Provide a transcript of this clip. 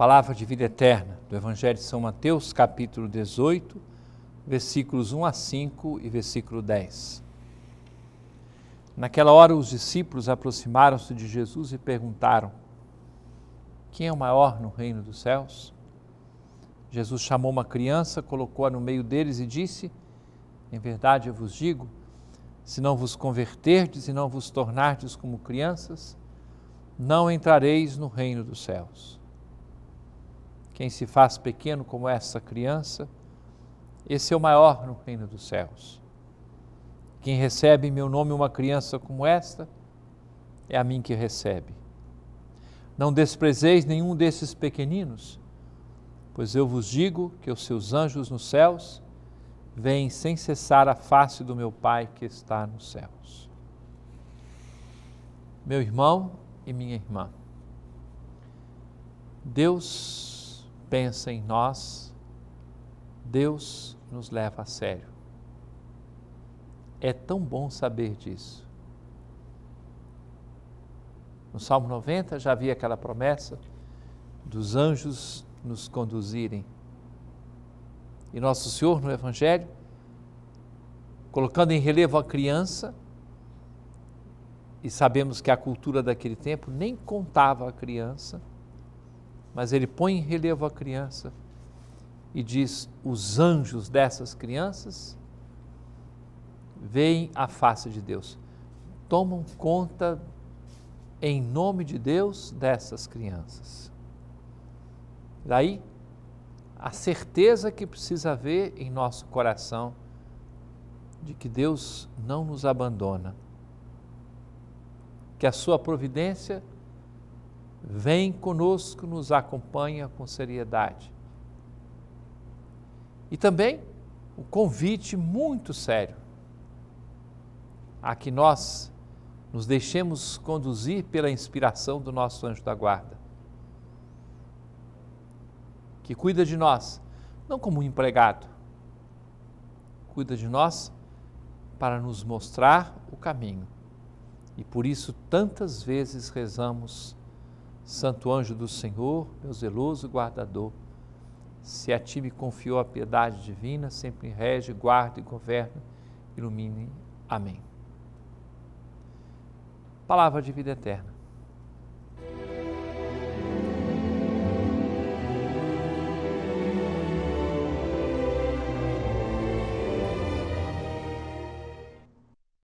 palavra de vida eterna do Evangelho de São Mateus, capítulo 18, versículos 1 a 5 e versículo 10. Naquela hora, os discípulos aproximaram-se de Jesus e perguntaram: Quem é o maior no reino dos céus? Jesus chamou uma criança, colocou-a no meio deles e disse: Em verdade eu vos digo, se não vos converterdes e não vos tornardes como crianças, não entrareis no reino dos céus. Quem se faz pequeno como essa criança, esse é o maior no reino dos céus. Quem recebe em meu nome uma criança como esta, é a mim que recebe. Não desprezeis nenhum desses pequeninos, pois eu vos digo que os seus anjos nos céus veem sem cessar a face do meu Pai que está nos céus. Meu irmão e minha irmã, Deus pensa em nós, Deus nos leva a sério. É tão bom saber disso. No Salmo 90 já havia aquela promessa dos anjos nos conduzirem. E Nosso Senhor, no Evangelho, colocando em relevo a criança, e sabemos que a cultura daquele tempo nem contava a criança, mas ele põe em relevo a criança e diz: os anjos dessas crianças veem a face de Deus, tomam conta em nome de Deus dessas crianças. Daí, a certeza que precisa haver em nosso coração de que Deus não nos abandona, que a sua providência vem conosco, nos acompanha com seriedade. E também o um convite muito sério a que nós nos deixemos conduzir pela inspiração do nosso anjo da guarda, que cuida de nós, não como um empregado, cuida de nós para nos mostrar o caminho. E por isso tantas vezes rezamos Santo anjo do Senhor, meu zeloso guardador, se a ti me confiou a piedade divina, sempre rege, guarda e governa, ilumine. Amém. Palavra de vida eterna.